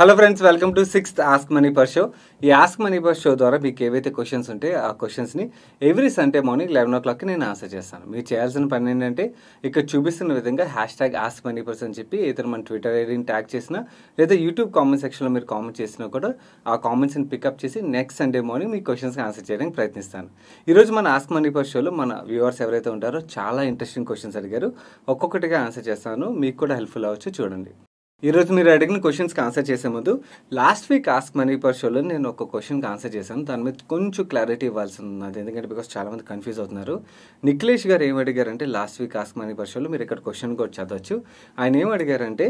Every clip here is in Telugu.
hello friends welcome to sixth ask money purse show ఈ ఆస్క్ మనీ పర్ షో ద్వారా మీకు ఏవైతే క్వశ్చన్స్ ఉంటే ఆ క్వశ్చన్స్ని ఎవ్రీ సండే మార్నింగ్ లెవెన్ ఓ క్లాక్కి నేను ఆన్సర్ చేస్తాను మీరు చేయాల్సిన పని ఏంటంటే ఇక్కడ చూపిస్తున్న విధంగా hashtag ask money purse అని చెప్పి ఇతర మన ట్విట్టర్ ఐడీని ట్యాగ్ చేసినా లేదా యూట్యూబ్ కామెంట్ సెక్షన్లో మీరు కామెంట్ చేసినా కూడా ఆ కామెంట్స్ని పికప్ చేసి నెక్స్ట్ సండే మార్నింగ్ మీ క్వశ్చన్స్కి ఆన్సర్ చేయడానికి ప్రయత్నిస్తాను ఈరోజు మన ఆస్క్ మనీ పర్ షోలో మన వ్యూవర్స్ ఎవరైతే ఉంటారో చాలా ఇంట్రెస్టింగ్ క్వశ్చన్స్ అడిగారు ఒక్కొక్కటిగా ఆన్సర్ చేస్తాను మీకు కూడా హెల్ప్ఫుల్ అవ్వచ్చు చూడండి ఈరోజు మీరు అడిగిన క్వశ్చన్స్కి ఆన్సర్ చేసే ముందు last week ask money purse షోలో నేను ఒక క్వశ్చన్కి ఆన్సర్ చేశాను దాని మీద కొంచెం క్లారిటీ ఇవ్వాల్సి ఉన్నది ఎందుకంటే బికాస్ చాలామంది కన్ఫ్యూజ్ అవుతున్నారు నిఖిలేష్ గారు ఏం అడిగారంటే last week ask money purse షోలో మీరు ఇక్కడ క్వశ్చన్ కూడా చదవచ్చు ఆయన ఏం అడిగారంటే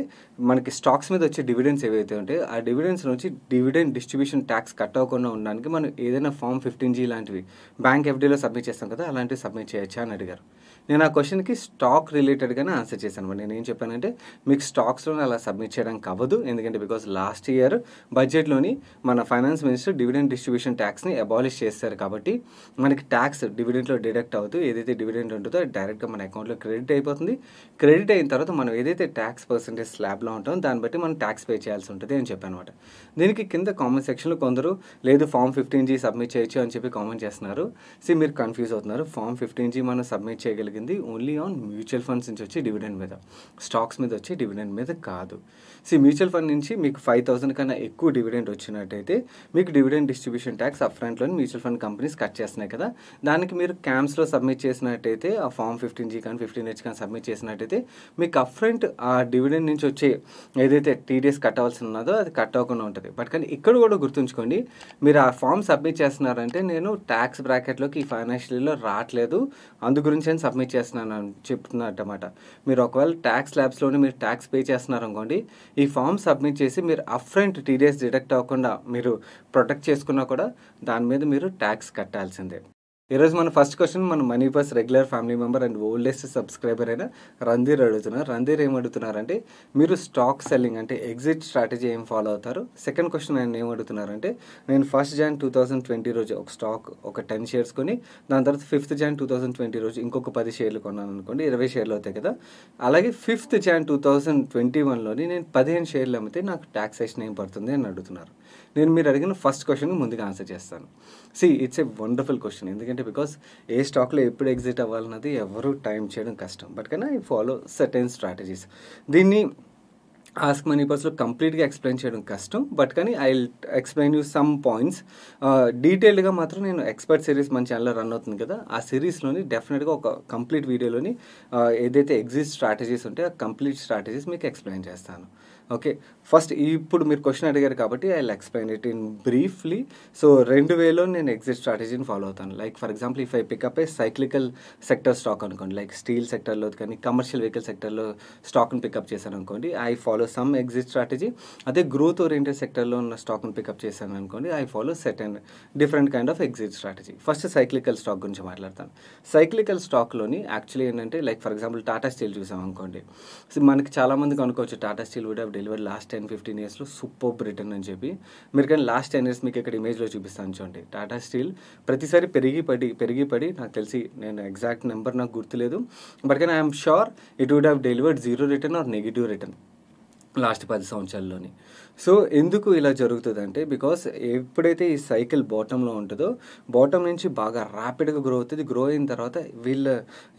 మనకి స్టాక్స్ మీద వచ్చే డివిడెన్స్ ఏవైతే ఉంటాయో ఆ డివిడెన్స్ నుంచి డివిడెండ్ డిస్ట్రిబ్యూషన్ ట్యాక్స్ కట్ అవ్వకుండా ఉండడానికి మనం ఏదైనా ఫామ్ ఫిఫ్టీన్ జీ లాంటివి బ్యాంక్ ఎఫ్డీలో సబ్మిట్ చేస్తాం కదా అలాంటివి సబ్మిట్ చేయొచ్చా అని అడిగారు నేను ఆ క్వశ్చన్కి స్టాక్ రిలేటెడ్గానే ఆన్సర్ చేశాను నేను ఏం చెప్పానంటే మీకు స్టాక్స్లో అలా సబ్మిట్ సబ్మిట్ చేయడానికి అవ్వదు ఎందుకంటే బికాస్ లాస్ట్ ఇయర్ బడ్జెట్లోని మన ఫైనాన్స్ మినిస్టర్ డివిడెండ్ డిస్ట్రిబ్యూషన్ ట్యాక్స్ని అబాలిష్ చేస్తారు కాబట్టి మనకి ట్యాక్స్ డివిడెంట్లో డిడక్ట్ అవుతూ ఏదైతే డివిడెంట్ ఉంటుందో డైరెక్ట్గా మన అకౌంట్లో క్రెడిట్ అయిపోతుంది క్రెడిట్ అయిన తర్వాత మనం ఏదైతే ట్యాక్స్ పర్సెంటేజ్ స్లాబ్లో ఉంటామో దాన్ని బట్టి మనం ట్యాక్స్ పే చేయాల్సి ఉంటుంది అని చెప్పి అనమాట దీనికి కింద కామెంట్ సెక్షన్లో కొందరు లేదు ఫామ్ ఫిఫ్టీన్ జీ సబ్మిట్ చేయొచ్చు అని చెప్పి కామెంట్ చేస్తున్నారు సి మీరు కన్ఫ్యూజ్ అవుతున్నారు ఫామ్ ఫిఫ్టీన్ జీ మనం సబ్మిట్ చేయగలిగింది ఓన్లీ ఆన్ మ్యూచువల్ ఫండ్స్ నుంచి వచ్చి డివిడెండ్ మీద స్టాక్స్ మీద వచ్చి డివిడెండ్ మీద కాదు సి మ్యూచువల్ ఫండ్ నుంచి మీకు ఫైవ్ థౌసండ్ కన్నా ఎక్కువ డివిడెండ్ వచ్చినట్టయితే మీకు డివిడెండ్ డిస్ట్రిబ్యూషన్ ట్యాక్స్ అప్ ఫ్రంట్లోని మ్యూచువల్ ఫండ్ కంపెనీస్ కట్ చేస్తున్నాయి కదా దానికి మీరు క్యాంప్స్లో సబ్మిట్ చేసినట్టయితే ఆ ఫామ్ ఫిఫ్టీన్ జీ కానీ ఫిఫ్టీన్ హెచ్ కానీ సబ్మిట్ చేసినట్టయితే మీకు అప్ ఫ్రంట్ ఆ డివిడెండ్ నుంచి వచ్చే ఏదైతే టీడీఎస్ కట్ అవ్వాల్సి ఉన్నదో అది కట్ అవ్వకుండా ఉంటుంది బట్ కానీ ఇక్కడ కూడా గుర్తుంచుకోండి మీరు ఆ ఫామ్ సబ్మిట్ చేస్తున్నారంటే నేను ట్యాక్స్ బ్రాకెట్లోకి ఈ ఇయర్లో రావట్లేదు అందు గురించి అని సబ్మిట్ చేస్తున్నాను అని అన్నమాట మీరు ఒకవేళ ట్యాక్స్ ల్యాబ్స్లోనే మీరు ట్యాక్స్ పే చేస్తున్నారు అనుకోండి ఈ ఫామ్ సబ్మిట్ చేసి మీరు అప్ఫ్రంట్ టీడీఎస్ డిడక్ట్ అవ్వకుండా మీరు ప్రొటెక్ట్ చేసుకున్నా కూడా దాని మీద మీరు ట్యాక్స్ కట్టాల్సిందే ఈరోజు మన ఫస్ట్ క్వశ్చన్ మన money purse regular family member and oldest subscriber అయిన రంధీర్ అడుగుతున్నారు రంధీర్ ఏం అడుగుతున్నారంటే మీరు స్టాక్ సెల్లింగ్ అంటే ఎగ్జిట్ స్ట్రాటజీ ఏం ఫాలో అవుతారు సెకండ్ క్వశ్చన్ ఆయన ఏం అడుగుతున్నారంటే నేను first Jan two thousand twenty రోజు ఒక స్టాక్ ఒక టెన్ షేర్స్ కొని దాని తర్వాత fifth Jan two thousand twenty రోజు ఇంకొక పది షేర్లు కొన్నాను అనుకోండి ఇరవై షేర్లు అవుతాయి కదా అలాగే fifth Jan two thousand twenty వన్లోని నేను పదిహేను షేర్లు అమ్మితే నాకు ట్యాక్సేషన్ ఏం పడుతుంది అని అడుగుతున్నారు నేను మీరు అడిగిన ఫస్ట్ క్వశ్చన్కి ముందుగా ఆన్సర్ చేస్తాను see it's a wonderful question ఎందుకంటే బికాస్ ఏ స్టాక్లో ఎప్పుడు ఎగ్జిట్ అవ్వాలన్నది ఎవరు టైం చేయడం కష్టం బట్ కానీ ఐ ఫాలో సర్టెన్ స్ట్రాటజీస్ దీన్ని ఆస్క్ మనీ పర్స్లో కంప్లీట్గా ఎక్స్ప్లెయిన్ చేయడం కష్టం బట్ కానీ I explain you some points డీటెయిల్డ్గా మాత్రం నేను ఎక్స్పర్ట్ సిరీస్ మన ఛానల్లో రన్ అవుతుంది కదా ఆ సిరీస్లోని డెఫినెట్గా ఒక కంప్లీట్ వీడియోలోని ఏదైతే ఎగ్జిస్ట్ స్ట్రాటజీస్ ఉంటే ఆ కంప్లీట్ స్ట్రాటజీస్ మీకు ఎక్స్ప్లెయిన్ చేస్తాను ఓకే ఫస్ట్ ఇప్పుడు మీరు క్వశ్చన్ అడిగారు కాబట్టి I explain it in briefly so రెండు వేలో నేను ఎగ్జిట్ స్ట్రాటజీని ఫాలో అవుతాను like for example if I pick up a cyclical sector stock అనుకోండి లైక్ స్టీల్ సెక్టర్లో కానీ కమర్షియల్ వెహికల్ సెక్టర్లో స్టాక్ని పికప్ చేశాను అనుకోండి I follow some exit strategy అదే గ్రోత్ ఓరియంటెడ్ సెక్టర్లో ఉన్న స్టాక్ను పికప్ చేశాను అనుకోండి I follow set and different kind of exit strategy first cyclical stock గురించి మాట్లాడతాను సైక్లికల్ స్టాక్లోని యాక్చువల్లీ ఏంటంటే like for example Tata steel చూసాం అనుకోండి సో మనకి చాలామందికి అనుకోవచ్చు Tata steel would have delivery last ten fifteen ఇయర్స్లో సూపర్ రిటర్న్ అని చెప్పి మీరు కానీ లాస్ట్ టెన్ ఇయర్స్ మీకు ఇక్కడ ఇమేజ్లో చూపిస్తాను చూడండి టాటా స్టీల్ ప్రతిసారి పెరిగి పడి పెరిగి పడి నాకు తెలిసి నేను ఎగ్జాక్ట్ నెంబర్ నాకు గుర్తులేదు బట్ కానీ I'm sure it would have delivered zero return or negative return last పది సంవత్సరాల్లోని సో ఎందుకు ఇలా జరుగుతుందంటే బికాస్ ఎప్పుడైతే ఈ సైకిల్ బాటంలో ఉంటుందో బాటం నుంచి బాగా ర్యాపిడ్గా గ్రో అవుతుంది గ్రో అయిన తర్వాత వీళ్ళ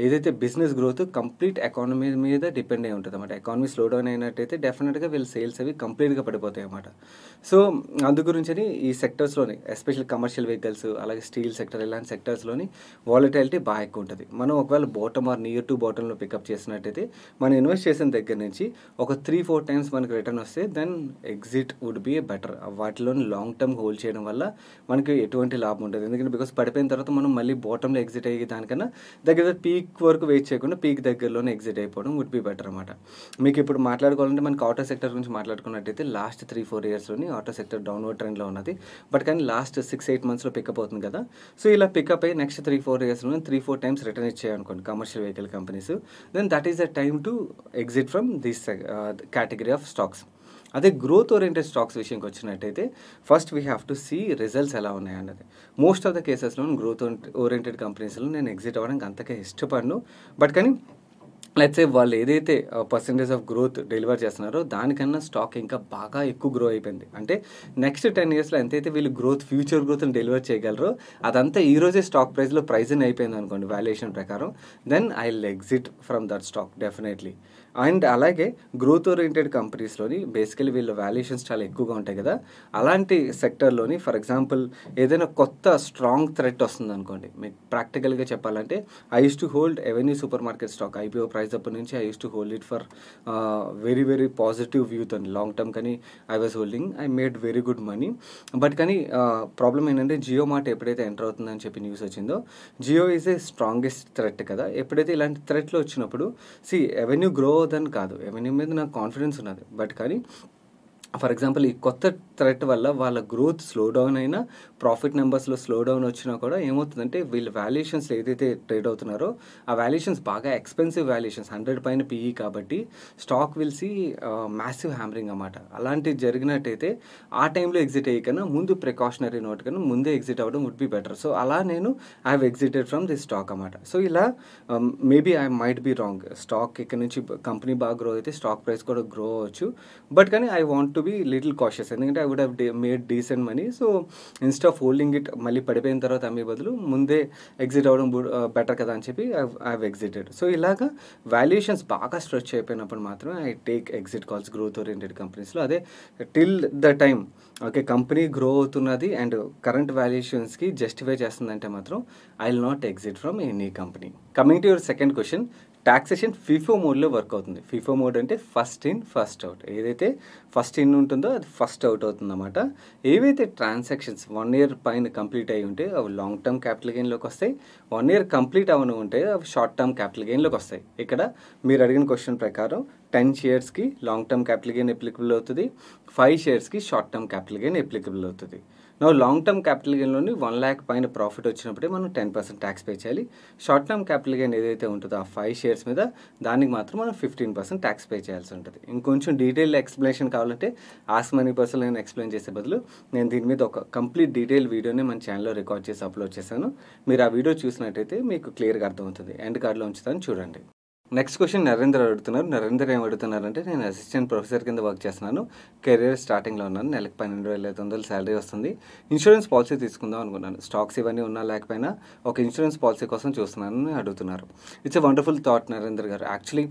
ఏదైతే బిజినెస్ గ్రోత్ కంప్లీట్ ఎకానమీ మీద డిపెండ్ అయి ఉంటుంది అనమాట ఎకానమీ స్లో డౌన్ అయినట్టయితే డెఫినెట్గా వీళ్ళ సేల్స్ అవి కంప్లీట్గా పడిపోతాయి అనమాట సో అందు అని ఈ సెక్టర్స్లోని ఎస్పెషల్ కమర్షియల్ వెహికల్స్ అలాగే స్టీల్ సెక్టర్ ఇలాంటి సెక్టర్స్లోని వాలటాలిటీ బాగా ఎక్కువ ఉంటుంది మనం ఒకవేళ బాటమ్ ఆర్ నియర్ టు బాటంలో పికప్ చేసినట్టయితే మనం ఇన్వెస్ట్ చేసిన దగ్గర నుంచి ఒక త్రీ ఫోర్ టైమ్స్ మనకు రిటర్న్ వస్తే then exact exit would be better వాటిలోని లాంగ్ టర్మ్ హోల్డ్ చేయడం వల్ల మనకి ఎటువంటి లాభం ఉంటుంది ఎందుకంటే బికాస్ పడిపోయిన తర్వాత మనం మళ్ళీ బాటంలో ఎగ్జిట్ అయ్యే దానికన్నా దగ్గర పీక్ వరకు వెయిట్ చేయకుండా పీక్ దగ్గరలోనే ఎగ్జిట్ అయిపోవడం వుడ్ బి బెటర్ అనమాట మీకు ఇప్పుడు మాట్లాడుకోవాలంటే మనకి ఆటో సెక్టర్ గురించి మాట్లాడుకున్నట్టయితే లాస్ట్ త్రీ ఫోర్ ఇయర్స్లోని ఆటో సెక్టర్ డౌన్వర్డ్ ట్రెండ్లో ఉన్నది బట్ కానీ లాస్ట్ సిక్స్ ఎయిట్ మంత్స్లో పికప్ అవుతుంది కదా సో ఇలా పికప్ అయ్యి నెక్స్ట్ త్రీ ఫోర్ ఇయర్స్లో త్రీ ఫోర్ టైమ్స్ రిటర్న్ ఇచ్చేయనుకోండి commercial vehicle companies then that is the time to exit from this category of stocks అదే గ్రోత్ ఓరియంటెడ్ స్టాక్స్ విషయంకి వచ్చినట్టయితే first we have to see results ఎలా ఉన్నాయన్నది మోస్ట్ ఆఫ్ ద కేసెస్లో గ్రోత్ ఓరియంటెడ్ కంపెనీస్లో నేను ఎగ్జిట్ అవ్వడానికి అంతగా ఇష్టపడను బట్ కానీ లెట్సే వాళ్ళు ఏదైతే పర్సంటేజ్ ఆఫ్ గ్రోత్ డెలివర్ చేస్తున్నారో దానికన్నా స్టాక్ ఇంకా బాగా ఎక్కువ గ్రో అయిపోయింది అంటే నెక్స్ట్ టెన్ ఇయర్స్లో ఎంతైతే వీళ్ళు గ్రోత్ ఫ్యూచర్ గ్రోత్ని డెలివర్ చేయగలరో అదంతా ఈరోజే స్టాక్ ప్రైస్లో ప్రైజన్ అయిపోయింది అనుకోండి వాల్యుయేషన్ ప్రకారం then I will exit from that stock definitely and అలాగే గ్రోత్ ఓరియంటెడ్ కంపెనీస్లోని బేసికలీ వీళ్ళ వాల్యుయేషన్స్ చాలా ఎక్కువగా ఉంటాయి కదా అలాంటి సెక్టర్లోని ఫర్ ఎగ్జాంపుల్ ఏదైనా కొత్త స్ట్రాంగ్ థ్రెట్ వస్తుంది అనుకోండి మీకు ప్రాక్టికల్గా చెప్పాలంటే I use to hold Avenue super market stock IPO price అప్పటి నుంచి I use to hold it for very very positive వ్యూతో లాంగ్ టర్మ్ కానీ I was holding I made very good money but కానీ ప్రాబ్లం ఏంటంటే జియో మార్ట్ ఎప్పుడైతే ఎంటర్ అవుతుందని చెప్పి న్యూస్ వచ్చిందో Jio is a strongest threat కదా ఎప్పుడైతే ఇలాంటి థ్రెట్లు వచ్చినప్పుడు సి ఎవెన్యూ గ్రో పోవద్దని కాదు ఎవరి మీద నాకు కాన్ఫిడెన్స్ ఉన్నది బట్ కానీ ఫర్ ఎగ్జాంపుల్ ఈ కొత్త థ్రెట్ వల్ల వాళ్ళ గ్రోత్ స్లో డౌన్ అయినా ప్రాఫిట్ నెంబర్స్లో స్లో డౌన్ వచ్చినా కూడా ఏమవుతుందంటే వీళ్ళ వాల్యుయేషన్స్ ఏదైతే ట్రేడ్ అవుతున్నారో ఆ వాల్యుయేషన్స్ బాగా ఎక్స్పెన్సివ్ వాల్యుయేషన్స్ హండ్రెడ్ పైన పీఈ e కాబట్టి స్టాక్ విల్ మ్యాసివ్ హ్యామరింగ్ అనమాట అలాంటివి జరిగినట్టయితే ఆ టైంలో ఎగ్జిట్ అయ్యి కన్నా ముందు ప్రికాషనరీ నోట్ కన్నా ముందే ఎగ్జిట్ అవ్వడం వుడ్ బి బెటర్ సో అలా నేను I have exited from this stock అనమాట సో ఇలా maybe I might be wrong stock ఇక్కడ నుంచి కంపెనీ బాగా గ్రో అయితే స్టాక్ ప్రైస్ కూడా గ్రో అవ్వచ్చు బట్ కానీ I want to to be little cautious ఎందుకంటే I would have made decent money so instead of holding it మళ్ళీ పడిపోయిన తర్వాత అమ్మే బదులు ముందే ఎగ్జిట్ అవ్వడం బెటర్ కదా అని చెప్పి ఐ హ్యావ్ ఎగ్జిటెడ్ సో ఇలాగా వాల్యుయేషన్స్ బాగా స్ట్రెచ్ అయిపోయినప్పుడు మాత్రమే I take exit calls growth oriented కంపెనీస్లో అదే till the time okay company grow అవుతున్నది అండ్ కరెంట్ వాల్యుయేషన్స్కి జస్టిఫై చేస్తుందంటే మాత్రం I will not exit from any company coming to your second question taxation FIFO మోడ్లో వర్క్ అవుతుంది ఫిఫో మోడ్ అంటే ఫస్ట్ ఇన్ ఫస్ట్ అవుట్ ఏదైతే ఫస్ట్ ఇన్ ఉంటుందో అది ఫస్ట్ అవుట్ అవుతుంది అనమాట ఏవైతే ట్రాన్సాక్షన్స్ వన్ ఇయర్ పైన కంప్లీట్ అయి ఉంటే అవి లాంగ్ టర్మ్ క్యాపిటల్ గెయిన్లోకి వస్తాయి వన్ ఇయర్ కంప్లీట్ అవను ఉంటే అవి షార్ట్ టర్మ్ క్యాపిటల్ గెయిన్లోకి వస్తాయి ఇక్కడ మీరు అడిగిన క్వశ్చన్ ప్రకారం టెన్ షేర్స్కి long term capital gain applicable అవుతుంది ఫైవ్ షేర్స్కి short term capital gain applicable అవుతుంది నా లాంగ్ టర్మ్ క్యాపిటల్ గెయిన్లోని వన్ ల్యాక్ పైన ప్రాఫిట్ వచ్చినప్పుడే మనం టెన్ పర్సెంట్ ట్యాక్స్ పే చేయాలి షార్ట్ టర్మ్ క్యాపిటల్ గెయిన్ ఏదైతే ఉంటుందో ఆ ఫైవ్ షేర్స్ మీద దానికి మాత్రం మనం ఫిఫ్టీన్ పర్సెంట్ ట్యాక్స్ పే చేయాల్సి ఉంటుంది ఇంకొంచెం డీటెయిల్ ఎక్స్ప్లెనేషన్ కావాలంటే ఆస్క్ మనీ పర్సన్ నేను ఎక్స్ప్లెయిన్ చేసే బదులు నేను దీని మీద ఒక కంప్లీట్ డీటెయిల్ వీడియోని మన ఛానల్లో రికార్డ్ చేసి అప్లోడ్ చేశాను మీరు ఆ వీడియో చూసినట్టయితే మీకు క్లియర్గా అర్థమవుతుంది ఎండ్ కార్డ్లో ఉంచుతాను చూడండి నెక్స్ట్ క్వశ్చన్ నరేంద్ర అడుగుతున్నారు నరేంద్ర ఏం అడుగుతున్నారంటే నేను అసిస్టెంట్ ప్రొఫెసర్ కింద వర్క్ చేస్తున్నాను కెరియర్ స్టార్టింగ్లో ఉన్నాను నెలకు పన్నెండు వేల ఐదు వందలు శాలరీ వస్తుంది ఇన్సూరెన్స్ పాలసీ తీసుకుందాం అనుకున్నాను స్టాక్స్ ఇవన్నీ ఉన్నా లేకపోయినా ఒక ఇన్సూరెన్స్ పాలసీ కోసం చూస్తున్నానని అడుగుతున్నారు it's a wonderful thought Narendra garu actually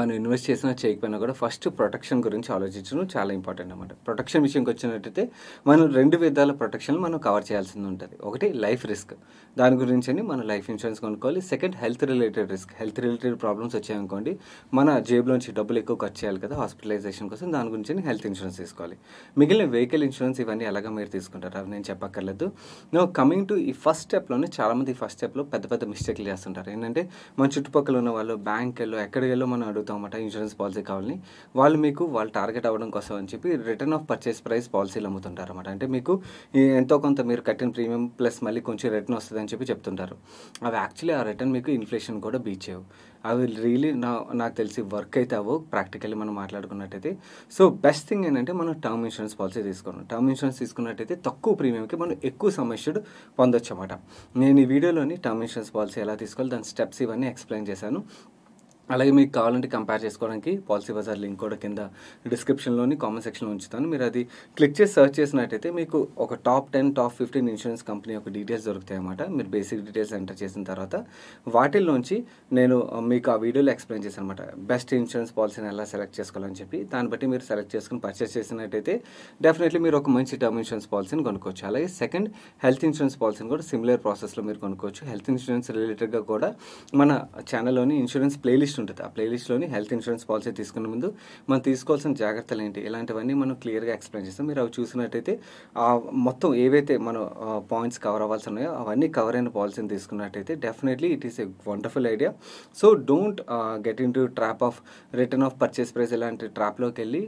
మనం ఇన్వెస్ట్ చేసినా చేయకపోయినా కూడా ఫస్ట్ ప్రొటెక్షన్ గురించి ఆలోచించడం చాలా ఇంపార్టెంట్ అనమాట ప్రొటెక్షన్ విషయంకి వచ్చినట్టయితే మనం రెండు విధాల ప్రొటెక్షన్ మనం కవర్ చేయాల్సింది ఉంటుంది ఒకటి లైఫ్ రిస్క్ దాని గురించి అని మనం లైఫ్ ఇన్సూరెన్స్ కొనుక్కోవాలి second health related risk health related problems వచ్చాయనుకోండి మన జేబులోంచి డబ్బులు ఎక్కువ ఖర్చు చేయాలి కదా హాస్పిటలైజేషన్ కోసం దాని గురించి హెల్త్ ఇన్సూరెన్స్ తీసుకోవాలి మిగిలిన వెహికల్ ఇన్సూరెన్స్ ఇవన్నీ ఎలాగ మీరు తీసుకుంటారు అవి నేను చెప్పక్కర్లేదు నో కమింగ్ టు ఈ ఫస్ట్ స్టెప్లోనే చాలామంది ఫస్ట్ స్టెప్లో పెద్ద పెద్ద మిస్టేక్లు చేస్తుంటారు ఏంటంటే మన చుట్టుపక్కల ఉన్న వాళ్ళు బ్యాంక్ వెళ్ళో ఎక్కడికి వెళ్ళో మనం అడుగుతాం అన్నమాట ఇన్సూరెన్స్ పాలసీ కావాలని వాళ్ళు మీకు వాళ్ళు టార్గెట్ అవ్వడం కోసం అని చెప్పి రిటర్న్ ఆఫ్ పర్చేస్ ప్రైస్ పాలసీలు అమ్ముతుంటారు అనమాట అంటే మీకు ఎంతో కొంత మీరు కట్టిన ప్రీమియం ప్లస్ మళ్ళీ కొంచెం రిటర్న్ వస్తుందని చెప్పి చెప్తుంటారు అవి యాక్చువల్లీ ఆ రిటర్న్ మీకు ఇన్ఫ్లేషన్ కూడా బీచ్ చేయవు అవి రియలీ నా నాకు తెలిసి వర్క్ అయితే అవ్వవు ప్రాక్టికల్లీ మనం మాట్లాడుకున్నట్టయితే సో బెస్ట్ థింగ్ ఏంటంటే మనం టర్మ్ ఇన్సూరెన్స్ పాలసీ తీసుకున్నాం టర్మ్ ఇన్సూరెన్స్ తీసుకున్నట్టయితే తక్కువ ప్రీమియంకి మనం ఎక్కువ సమస్యడు పొందొచ్చు అన్నమాట నేను ఈ వీడియోలోని టర్మ్ ఇన్సూరెన్స్ పాలసీ ఎలా తీసుకోవాలి దాని స్టెప్స్ ఇవన్నీ ఎక్స్ప్లెయిన్ చేశాను అలాగే మీకు కావాలంటే కంపేర్ చేసుకోవడానికి పాలసీ బజార్ లింక్ కూడా కింద డిస్క్రిప్షన్లోని కామెంట్ సెక్షన్లో ఉంచుతాను మీరు అది క్లిక్ చేసి సర్చ్ చేసినట్టయితే మీకు ఒక top ten top fifteen insurance company యొక్క డీటెయిల్స్ దొరుకుతాయి అన్నమాట మీరు బేసిక్ డీటెయిల్స్ ఎంటర్ చేసిన తర్వాత వాటిల్లోంచి నేను మీకు ఆ వీడియోలో ఎక్స్ప్లెయిన్ చేశాను అనమాట బెస్ట్ ఇన్సూరెన్స్ పాలసీని ఎలా సెలెక్ట్ చేసుకోవాలని చెప్పి దాన్ని బట్టి మీరు సెలెక్ట్ చేసుకుని పర్చేస్ చేసినట్టయితే డెఫినెట్లీ మీరు ఒక మంచి టర్మ్ ఇన్సూరెన్స్ పాలసీని కొనుక్కోవచ్చు అలాగే సెకండ్ హెల్త్ ఇన్సూరెన్స్ పాలసీని కూడా సిమిలర్ ప్రాసెస్లో మీరు కొనుక్కోవచ్చు హెల్త్ ఇన్సూరెన్స్ రిలేటెడ్గా కూడా మన ఛానల్లోని ఇన్సూరెన్స్ ప్లేలిస్ట్ ప్లేలిస్ట్ ఉంటుంది ఆ ప్లేలిస్ట్లోని హెల్త్ ఇన్సూరెన్స్ పాలసీ తీసుకునే ముందు మనం తీసుకోవాల్సిన జాగ్రత్తలు ఏంటి ఇలాంటివన్నీ మనం క్లియర్గా ఎక్స్ప్లెయిన్ చేస్తాం మీరు అవి చూసినట్టయితే మొత్తం ఏవైతే మనం పాయింట్స్ కవర్ అవ్వాల్సి ఉన్నాయో అవన్నీ కవర్ అయిన పాలసీని తీసుకున్నట్టయితే definitely it is a wonderful idea so don't get into trap of return of purchase price ఇలాంటి ట్రాప్లోకి వెళ్ళి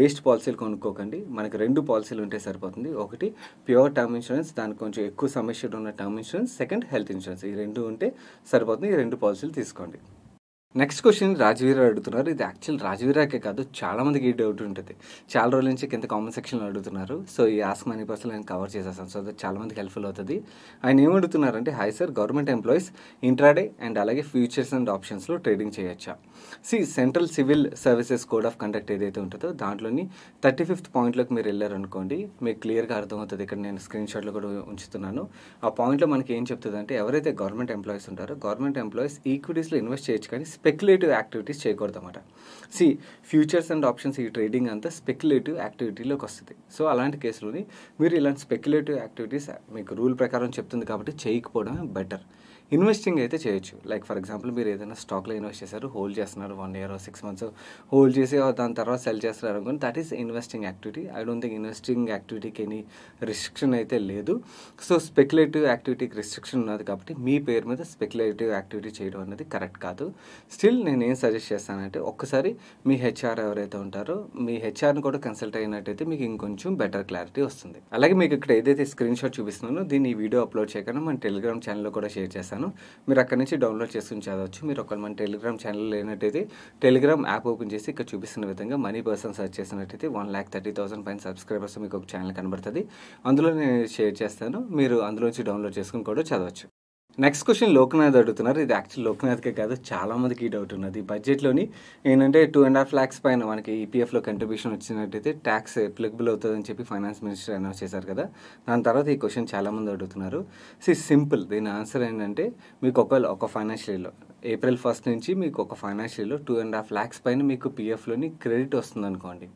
వేస్ట్ పాలసీలు కొనుక్కోకండి మనకి రెండు పాలసీలు ఉంటే సరిపోతుంది ఒకటి ప్యూర్ టర్మ్ ఇన్సూరెన్స్ దానికి కొంచెం ఎక్కువ సమస్యలు ఉన్న term insurance second health insurance ఈ రెండు ఉంటే సరిపోతుంది ఈ రెండు పాలసీలు తీసుకోండి నెక్స్ట్ క్వశ్చన్ రాజవీరా అడుగుతున్నారు ఇది యాక్చువల్ రాజవీరాకే కాదు చాలా మందికి ఈ డౌట్ ఉంటుంది చాలా రోజుల నుంచి కింద కామెంట్ సెక్షన్లో అడుగుతున్నారు సో ఈ ఆస్క్ మనీ పర్సన్ నేను కవర్ చేసేసాను సో చాలా మందికి హెల్ప్ఫుల్ అవుతుంది ఆయన ఏమడుగుతున్నారంటే hi sir government employees intraday and అలాగే ఫ్యూచర్స్ అండ్ ఆప్షన్స్లో ట్రేడింగ్ చేయొచ్చా see central civil services code of conduct ఏదైతే ఉంటుందో దాంట్లోని థర్టీ ఫిఫ్త్ పాయింట్లోకి మీరు వెళ్ళారనుకోండి మీకు క్లియర్గా అర్థమవుతుంది ఇక్కడ నేను స్క్రీన్ షాట్లో కూడా ఉంచుతున్నాను ఆ పాయింట్లో మనకి ఏం అంటే ఎవరైతే గవర్నమెంట్ ఎంప్లాయీస్ ఉంటారో గవర్నమెంట్ ఎంప్లాయీస్ ఈక్విటీస్లో ఇన్వెస్ట్ చేయొచ్చు కానీ స్పెక్యులేటివ్ యాక్టివిటీస్ చేయకూడదు అన్నమాట సి ఫ్యూచర్స్ అండ్ ఆప్షన్స్ ఈ ట్రేడింగ్ అంతా స్పెక్యులేటివ్ యాక్టివిటీలోకి వస్తుంది సో అలాంటి కేసులోని మీరు ఇలాంటి స్పెక్యులేటివ్ యాక్టివిటీస్ మీకు రూల్ ప్రకారం చెప్తుంది కాబట్టి చేయకపోవడమే బెటర్ ఇన్వెస్టింగ్ అయితే చేయొచ్చు లైక్ ఫర్ ఎగ్జాంపుల్ మీరు ఏదైనా స్టాక్లో ఇన్వెస్ట్ చేశారు హోల్డ్ చేస్తున్నారు one year six months hold చేసి దాని తర్వాత సెల్ చేస్తున్నారు అనుకుని that is investing activity I don't think investing యాక్టివిటీకి ఎనీ రిస్ట్రిక్షన్ అయితే లేదు సో స్పెక్యులేటివ్ యాక్టివిటీకి రిస్ట్రిక్షన్ ఉన్నది కాబట్టి మీ పేరు మీద స్పెక్యులేటివ్ యాక్టివిటీ చేయడం అనేది కరెక్ట్ కాదు స్టిల్ నేను ఏం సజెస్ట్ చేస్తానంటే ఒక్కసారి మీ హెచ్ఆర్ ఎవరైతే ఉంటారో మీ హెచ్ఆర్ని కూడా కన్సల్ట్ అయినట్టయితే మీకు ఇంకొంచెం బెటర్ క్లారిటీ వస్తుంది అలాగే మీకు ఇక్కడ ఏదైతే స్క్రీన్ షాట్ చూపిస్తున్నానో దీన్ని ఈ వీడియో అప్లోడ్ చేయకుండా మన టెలిగ్రామ్ ఛానల్లో కూడా షేర్ చేస్తాను చేశాను మీరు అక్కడ నుంచి డౌన్లోడ్ చేసుకుని చదవచ్చు మీరు ఒకవేళ మన టెలిగ్రామ్ ఛానల్ లేనట్టయితే టెలిగ్రామ్ యాప్ ఓపెన్ చేసి ఇక్కడ చూపిస్తున్న విధంగా మనీ పర్సన్ సర్చ్ చేసినట్టయితే వన్ ల్యాక్ థర్టీ థౌసండ్ పైన సబ్స్క్రైబర్స్ మీకు ఒక ఛానల్ కనబడుతుంది అందులో నేను షేర్ చేస్తాను మీరు అందులోంచి డౌన్లోడ్ చేసుకుని కూడా చదవచ్చు నెక్స్ట్ క్వశ్చన్ లోక్నాథ్ అడుగుతున్నారు ఇది యాక్చువల్ లోక్నాథ్కే కాదు చాలామందికి ఈ డౌట్ ఉన్నది బడ్జెట్లోని ఏంటంటే టూ అండ్ హాఫ్ ల్యాక్స్ పైన మనకి ఈపీఎఫ్లో e కంట్రిబ్యూషన్ వచ్చినట్టయితే ట్యాక్స్ ఎప్లికబుల్ అవుతుందని చెప్పి ఫైనాన్స్ మినిస్టర్ అనౌన్స్ చేశారు కదా దాని తర్వాత ఈ క్వశ్చన్ చాలామంది అడుగుతున్నారు సి సింపుల్ దీని ఆన్సర్ ఏంటంటే మీకు ఒకవేళ ఒక ఫైనాన్షియల్లో ఏప్రిల్ ఫస్ట్ నుంచి మీకు ఒక financial two and half lakhs పైన మీకు పిఎఫ్లోని క్రెడిట్ వస్తుంది అనుకోండి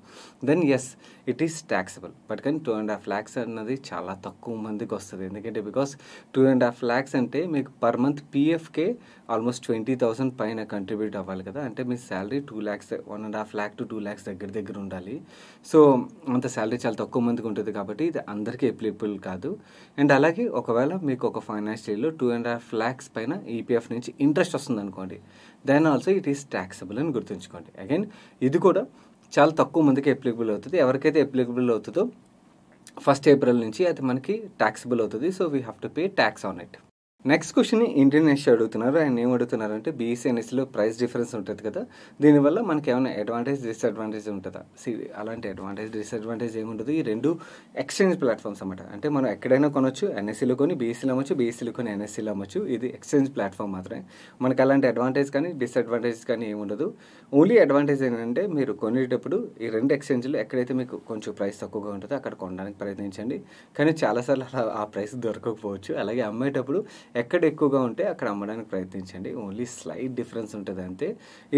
then yes it is taxable but కానీ టూ అండ్ హాఫ్ ల్యాక్స్ అన్నది చాలా తక్కువ మందికి వస్తుంది ఎందుకంటే because two and half lakhs అంటే మీకు పర్ మంత్ పిఎఫ్కే ఆల్మోస్ట్ ట్వంటీ థౌసండ్ పైన కంట్రిబ్యూట్ అవ్వాలి కదా అంటే మీ salary two lakhs one and half lakh to two lakhs దగ్గర దగ్గర ఉండాలి సో అంత శాలరీ చాలా తక్కువ మందికి ఉంటుంది కాబట్టి ఇది అందరికీ అప్లికబుల్ కాదు అండ్ అలాగే ఒకవేళ మీకు ఒక ఫైనాన్షియల్లో టూ అండ్ హాఫ్ ల్యాక్స్ పైన ఈపీఎఫ్ e నుంచి ఇంట్రెస్ట్ వస్తుంది అనుకోండి then also it is taxable అని గుర్తుంచుకోండి అగైన్ ఇది కూడా చాలా తక్కువ మందికి అప్లికబుల్ అవుతుంది ఎవరికైతే అప్లికబుల్ అవుతుందో ఫస్ట్ ఏప్రిల్ నుంచి అది మనకి ట్యాక్సిబుల్ అవుతుంది so we have to pay tax on it next question Indian అడుగుతున్నారు ఆయన ఏం అడుగుతున్నారు బీఎస్సీ ఎన్ఎస్సీలో ప్రైస్ డిఫరెన్స్ ఉంటుంది కదా దీనివల్ల మనకి ఏమైనా అడ్వాంటేజ్ డిస్అడ్వాంటేజ్ ఉంటుందా సి అలాంటి అడ్వాంటేజ్ డిస్అడ్వాంటేజ్ ఏముంటుంది ఈ రెండు ఎక్స్చేంజ్ ప్లాట్ఫామ్స్ అనమాట అంటే మనం ఎక్కడైనా కొనవచ్చు ఎన్ఎస్సీలో కొని బీఎస్సీలో అమ్మచ్చు బీఎస్సీలో కొని ఎన్ఎస్సీలో అమ్మచ్చు ఇది ఎక్స్చేంజ్ ప్లాట్ఫామ్ మాత్రమే మనకు అలాంటి అడ్వాంటేజ్ కానీ డిస్అడ్వాంటేజ్ కానీ ఏముండదు ఓన్లీ అడ్వాంటేజ్ ఏంటంటే మీరు కొనేటప్పుడు ఈ రెండు ఎక్స్చేంజ్లు ఎక్కడైతే మీకు కొంచెం ప్రైస్ తక్కువగా ఉంటుందో అక్కడ కొనడానికి ప్రయత్నించండి కానీ చాలాసార్లు ఆ ప్రైస్ దొరకకపోవచ్చు అలాగే అమ్మేటప్పుడు ఎక్కడ ఎక్కువగా ఉంటే అక్కడ అమ్మడానికి ప్రయత్నించండి ఓన్లీ స్లైట్ డిఫరెన్స్ ఉంటుంది అంతే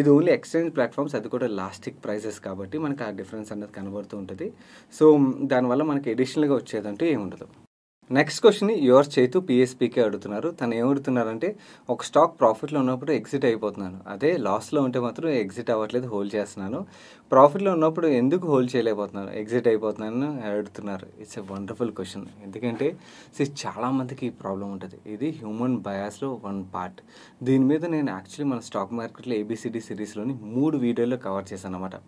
ఇది ఓన్లీ ఎక్స్చేంజ్ ప్లాట్ఫామ్స్ అది కూడా లాస్టిక్ ప్రైజెస్ కాబట్టి మనకు ఆ డిఫరెన్స్ అనేది కనబడుతూ ఉంటుంది సో దానివల్ల మనకి ఎడిషనల్గా వచ్చేదంటే ఏముండదు నెక్స్ట్ క్వశ్చన్ యువర్ చేతు పిఎస్పీకే అడుగుతున్నారు తను ఏమడుతున్నారంటే ఒక స్టాక్ ప్రాఫిట్లో ఉన్నప్పుడు ఎగ్జిట్ అయిపోతున్నాను అదే లాస్లో ఉంటే మాత్రం ఎగ్జిట్ అవ్వట్లేదు హోల్డ్ చేస్తున్నాను ప్రాఫిట్లో ఉన్నప్పుడు ఎందుకు హోల్డ్ చేయలేకపోతున్నాను ఎగ్జిట్ అయిపోతున్నాను అడుగుతున్నారు ఇట్స్ ఎ వండర్ఫుల్ క్వశ్చన్ ఎందుకంటే సి చాలామందికి ఈ ప్రాబ్లం ఉంటుంది ఇది హ్యూమన్ బయాస్లో వన్ పార్ట్ దీని మీద నేను యాక్చువల్లీ మన స్టాక్ మార్కెట్లో ఏబిసిడి సిరీస్లోని మూడు వీడియోలు కవర్ చేశాను అనమాట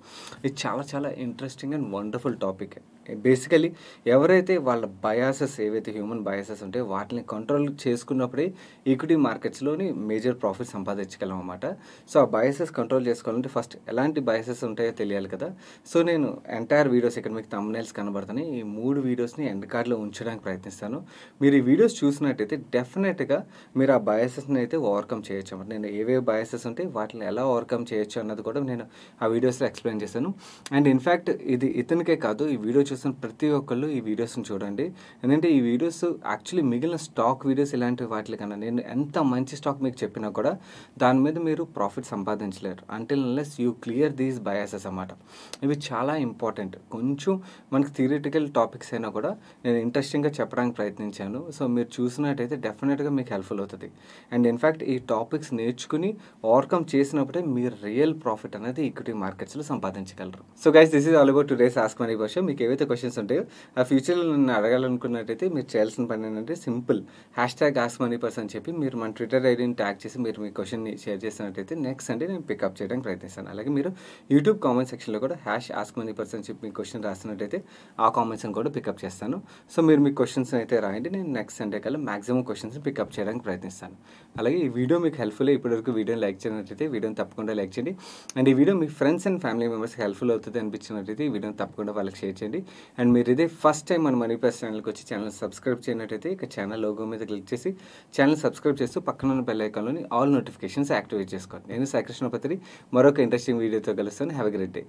ఇది చాలా చాలా interesting and wonderful topic basically ఎవరైతే వాళ్ళ బయాసెస్ ఏవైతే హ్యూమన్ బయాసెస్ ఉంటాయో వాటిని కంట్రోల్ చేసుకున్నప్పుడే ఈక్విటీ మార్కెట్స్లోని మేజర్ ప్రాఫిట్ సంపాదించగలం అనమాట సో ఆ బయాసెస్ కంట్రోల్ చేసుకోవాలంటే ఫస్ట్ ఎలాంటి బయాసెస్ ఉంటాయో తెలియాలి కదా సో నేను ఎంటైర్ వీడియోస్ ఇక్కడ మీకు తమ్నైల్స్ కనబడుతున్నాయి ఈ మూడు వీడియోస్ని ఎండ్ కార్డ్లో ఉంచడానికి ప్రయత్నిస్తాను మీరు ఈ వీడియోస్ చూసినట్టయితే డెఫినెట్గా మీరు ఆ బయాసెస్ని అయితే ఓవర్కమ్ చేయొచ్చు అనమాట నేను ఏవే బయాసెస్ ఉంటే వాటిని ఎలా ఓవర్కమ్ చేయొచ్చు అన్నది కూడా నేను ఆ వీడియోస్లో ఎక్స్ప్లెయిన్ చేశాను అండ్ ఇన్ఫ్యాక్ట్ ఇది ఇతనికే కాదు ఈ వీడియో చేస్తున్న ప్రతి ఒక్కళ్ళు ఈ వీడియోస్ని చూడండి ఎందుకంటే ఈ వీడియోస్ యాక్చువల్లీ మిగిలిన స్టాక్ వీడియోస్ ఇలాంటి వాటికన్నా నేను ఎంత మంచి స్టాక్ మీకు చెప్పినా కూడా దాని మీద మీరు ప్రాఫిట్ సంపాదించలేరు until less you clear these biases అన్నమాట ఇవి చాలా ఇంపార్టెంట్ కొంచెం మనకి థియరిటికల్ టాపిక్స్ అయినా కూడా నేను ఇంట్రెస్టింగ్గా చెప్పడానికి ప్రయత్నించాను సో మీరు చూసినట్టయితే డెఫినెట్గా మీకు హెల్ప్ఫుల్ అవుతుంది అండ్ ఇన్ఫ్యాక్ట్ ఈ టాపిక్స్ నేర్చుకుని ఓవర్కమ్ చేసినప్పుడే మీరు రియల్ ప్రాఫిట్ అనేది ఈక్విటీ మార్కెట్స్లో సంపాదించగలరు so guys this is all about days ask money భాష మీకు ఏవైతే క్వశ్చన్స్ ఉంటాయి ఆ ఫ్యూచర్లో నన్ను అడగాలనుకున్నట్టయితే మీరు చేయాల్సిన పని ఏంటంటే simple hash tag ask money purse అని చెప్పి మీరు మన ట్విట్టర్ ఐడిని ట్యాగ్ చేసి మీరు మీ క్వశ్చన్ని షేర్ చేసినట్టయితే నెక్స్ట్ సండే నేను పికప్ చేయడానికి ప్రయత్నిస్తాను అలాగే మీరు యూట్యూబ్ కామెంట్ సెక్షన్లో కూడా హ్యాష్ ఆస్క్ మనీ పర్స్ అని చెప్పి మీ క్వశ్చన్ రాసినట్టయితే ఆ కామెంట్స్ని కూడా పికప్ చేస్తాను సో మీరు మీ క్వశ్చన్స్ అయితే రాయండి నేను నెక్స్ట్ సండే కల్లా మాక్సిమం క్వశ్చన్స్ పికప్ చేయడానికి ప్రయత్నిస్తాను అలాగే ఈ వీడియో మీకు హెల్ప్ఫుల్ ఇప్పటివరకు వీడియోని లైక్ చేసినట్టయితే వీడియోని తప్పకుండా లైక్ చేయండి అండ్ ఈ వీడియో మీ ఫ్రెండ్స్ అండ్ ఫ్యామిలీ మెంబర్స్కి హెల్ప్ఫుల్ అవుతుంది అనిపించినట్టయితే ఈ వీడియోని తప్పకుండా వాళ్ళకి షేర్ చేయండి అండ్ మీరు ఇదే ఫస్ట్ టైం మన మనీ ప్లస్ ఛానల్కి వచ్చి ఛానల్ సబ్స్క్రైబ్ చేయనట్టయితే ఇక ఛానల్ లోగో మీద క్లిక్ చేసి ఛానల్ సబ్స్క్రైబ్ చేస్తూ పక్కన ఉన్న బెల్ ఐకాన్లోని ఆల్ నోటిఫికేషన్స్ యాక్టివేట్ చేసుకోండి నేను సాయకృష్ణపత్రి మరొక ఇంట్రెస్టింగ్ వీడియోతో కలుస్తాను హ్యావ్ ఎ గ్రేట్ డే